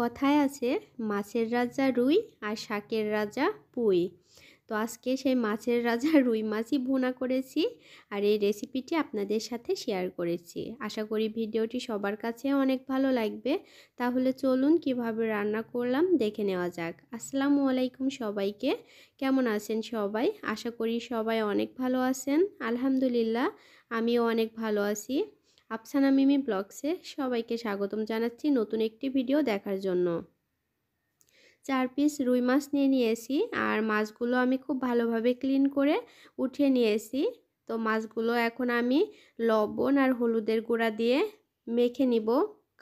কথায় আছে মাছের রাজা রুই আর শাকের রাজা পুই তো আজকে সেই মাছের রাজা রুই মাছই ভুনা করেছি আর এই রেসিপিটি আপনাদের সাথে শেয়ার করেছি আশা করি ভিডিওটি সবার কাছে অনেক ভালো লাগবে তাহলে চলুন কিভাবে রান্না করলাম দেখে নেওয়া যাক আসসালামু আলাইকুম সবাইকে কেমন আছেন সবাই আশা করি সবাই অনেক ভালো আছেন আলহামদুলিল্লাহ আমিও অনেক ভালো আছি আফসানা মিমি ব্লগসে সবাইকে স্বাগতম জানাচ্ছি নতুন একটি ভিডিও দেখার জন্য চার পিস রুই মাছ নিয়ে নিয়েছি আর মাছগুলো আমি খুব ভালোভাবে ক্লিন করে উঠিয়ে নিয়েছি তো মাছগুলো এখন আমি লবণ আর হলুদের গুঁড়া দিয়ে মেখে নিব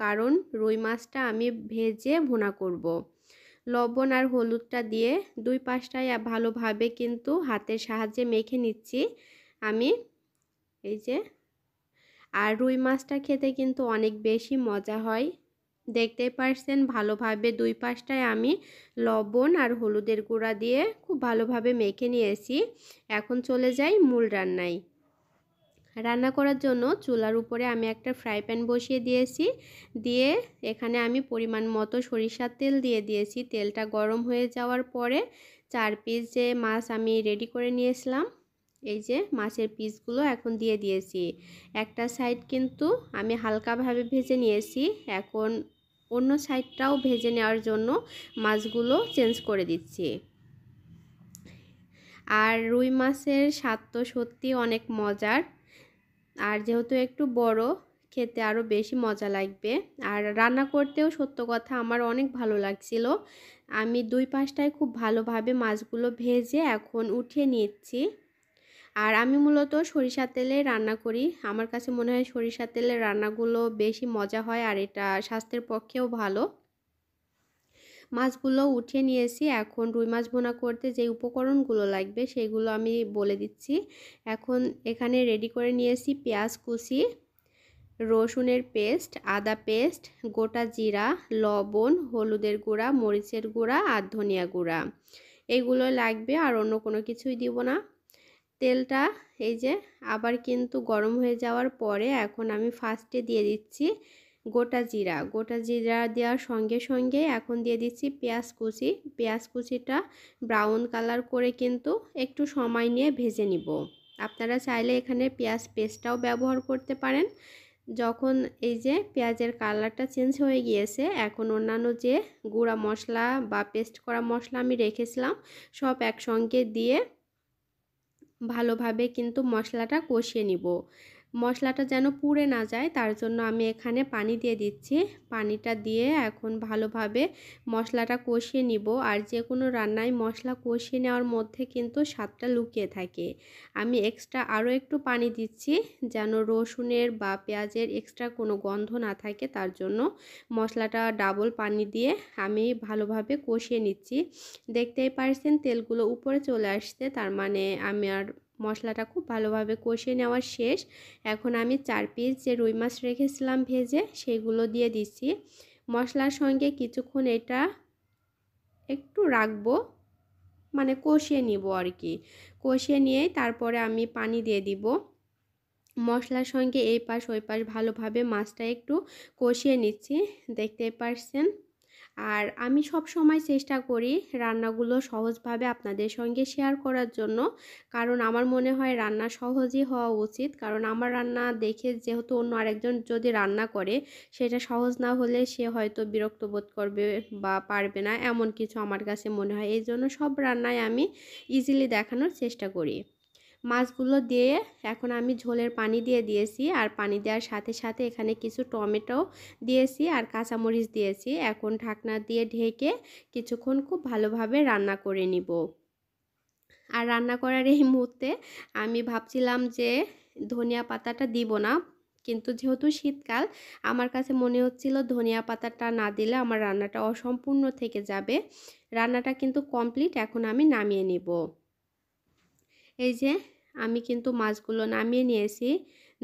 কারণ রুই মাছটা আমি ভেজে ভোনা করব। লবণ আর হলুদটা দিয়ে দুই পাশটায় ভালোভাবে কিন্তু হাতের সাহায্যে মেখে নিচ্ছি আমি এই যে আর রুই মাছটা খেতে কিন্তু অনেক বেশি মজা হয় দেখতে পারছেন ভালোভাবে দুই পাশটায় আমি লবণ আর হলুদের গুঁড়া দিয়ে খুব ভালোভাবে মেখে নিয়েছি এখন চলে যাই মূল রান্নায় রান্না করার জন্য চুলার উপরে আমি একটা ফ্রাই প্যান বসিয়ে দিয়েছি দিয়ে এখানে আমি পরিমাণ মতো সরিষার তেল দিয়ে দিয়েছি তেলটা গরম হয়ে যাওয়ার পরে চার পিস যে মাছ আমি রেডি করে নিয়েছিলাম এই যে মাছের পিসগুলো এখন দিয়ে দিয়েছি একটা সাইড কিন্তু আমি হালকাভাবে ভেজে নিয়েছি এখন অন্য সাইডটাও ভেজে নেওয়ার জন্য মাছগুলো চেঞ্জ করে দিচ্ছি আর রুই মাছের স্বাদ তো সত্যি অনেক মজার আর যেহেতু একটু বড় খেতে আরও বেশি মজা লাগবে আর রান্না করতেও সত্য কথা আমার অনেক ভালো লাগছিল আমি দুই পাশটায় খুব ভালোভাবে মাছগুলো ভেজে এখন উঠিয়ে নিচ্ছি আর আমি মূলত সরিষার তেলে রান্না করি আমার কাছে মনে হয় সরিষার তেলের রান্নাগুলো বেশি মজা হয় আর এটা স্বাস্থ্যের পক্ষেও ভালো মাছগুলো উঠিয়ে নিয়েছি এখন রুই মাছ ভোনা করতে যে উপকরণগুলো লাগবে সেগুলো আমি বলে দিচ্ছি এখন এখানে রেডি করে নিয়েছি পেঁয়াজ কুচি রসুনের পেস্ট আদা পেস্ট গোটা জিরা লবণ হলুদের গুঁড়া মরিচের গুঁড়া আর ধনিয়া গুঁড়া এগুলো লাগবে আর অন্য কোনো কিছুই দিব না তেলটা এই যে আবার কিন্তু গরম হয়ে যাওয়ার পরে এখন আমি ফার্স্টে দিয়ে দিচ্ছি গোটা জিরা গোটা জিরা দেওয়ার সঙ্গে সঙ্গে এখন দিয়ে দিচ্ছি পেঁয়াজ কুচি পেঁয়াজ কুচিটা ব্রাউন কালার করে কিন্তু একটু সময় নিয়ে ভেজে নিব আপনারা চাইলে এখানে পেঁয়াজ পেস্টটাও ব্যবহার করতে পারেন যখন এই যে পেঁয়াজের কালারটা চেঞ্জ হয়ে গিয়েছে এখন অন্যান্য যে গুঁড়া মশলা বা পেস্ট করা মশলা আমি রেখেছিলাম সব একসঙ্গে দিয়ে ভালোভাবে কিন্তু মশলাটা কষিয়ে নিব মশলাটা যেন পুড়ে না যায় তার জন্য আমি এখানে পানি দিয়ে দিচ্ছি পানিটা দিয়ে এখন ভালোভাবে মশলাটা কষিয়ে নিব আর যে কোনো রান্নায় মশলা কষিয়ে নেওয়ার মধ্যে কিন্তু স্বাদটা লুকিয়ে থাকে আমি এক্সট্রা আরও একটু পানি দিচ্ছি যেন রসুনের বা পেঁয়াজের এক্সট্রা কোনো গন্ধ না থাকে তার জন্য মশলাটা ডাবল পানি দিয়ে আমি ভালোভাবে কষিয়ে নিচ্ছি দেখতেই পারছেন তেলগুলো উপরে চলে আসছে তার মানে আমি আর মশলাটা খুব ভালোভাবে কষিয়ে নেওয়ার শেষ এখন আমি চার পিস যে রুই মাছ রেখেছিলাম ভেজে সেগুলো দিয়ে দিচ্ছি মশলার সঙ্গে কিছুক্ষণ এটা একটু রাখবো মানে কষিয়ে নিব আর কি কষিয়ে নিয়ে তারপরে আমি পানি দিয়ে দিব মশলার সঙ্গে এই পাশ ওই পাশ ভালোভাবে মাছটা একটু কষিয়ে নিচ্ছি দেখতে পারছেন আর আমি সব সময় চেষ্টা করি রান্নাগুলো সহজভাবে আপনাদের সঙ্গে শেয়ার করার জন্য কারণ আমার মনে হয় রান্না সহজই হওয়া উচিত কারণ আমার রান্না দেখে যেহেতু অন্য আরেকজন যদি রান্না করে সেটা সহজ না হলে সে হয়তো বিরক্ত বোধ করবে বা পারবে না এমন কিছু আমার কাছে মনে হয় এই জন্য সব রান্নায় আমি ইজিলি দেখানোর চেষ্টা করি মাছগুলো দিয়ে এখন আমি ঝোলের পানি দিয়ে দিয়েছি আর পানি দেওয়ার সাথে সাথে এখানে কিছু টমেটো দিয়েছি আর কাঁচামরিচ দিয়েছি এখন ঢাকনা দিয়ে ঢেকে কিছুক্ষণ খুব ভালোভাবে রান্না করে নিব আর রান্না করার এই মুহূর্তে আমি ভাবছিলাম যে ধনিয়া পাতাটা দিব না কিন্তু যেহেতু শীতকাল আমার কাছে মনে হচ্ছিল ধনিয়া পাতাটা না দিলে আমার রান্নাটা অসম্পূর্ণ থেকে যাবে রান্নাটা কিন্তু কমপ্লিট এখন আমি নামিয়ে নিব এই যে আমি কিন্তু মাছগুলো নামিয়ে নিয়েছি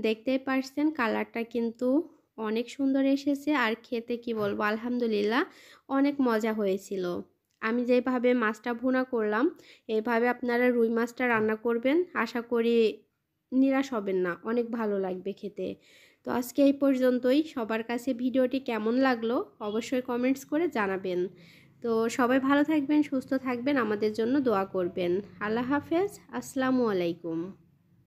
দেখতেই পারছেন কালারটা কিন্তু অনেক সুন্দর এসেছে আর খেতে কি বলবো আলহামদুলিল্লাহ অনেক মজা হয়েছিল আমি যেভাবে মাছটা ভুনা করলাম এভাবে আপনারা রুই মাছটা রান্না করবেন আশা করি নিরাশ হবেন না অনেক ভালো লাগবে খেতে তো আজকে এই পর্যন্তই সবার কাছে ভিডিওটি কেমন লাগলো অবশ্যই কমেন্টস করে জানাবেন তো সবাই ভালো থাকবেন সুস্থ থাকবেন আমাদের জন্য দোয়া করবেন আল্লাহ হাফেজ আসসালামু আলাইকুম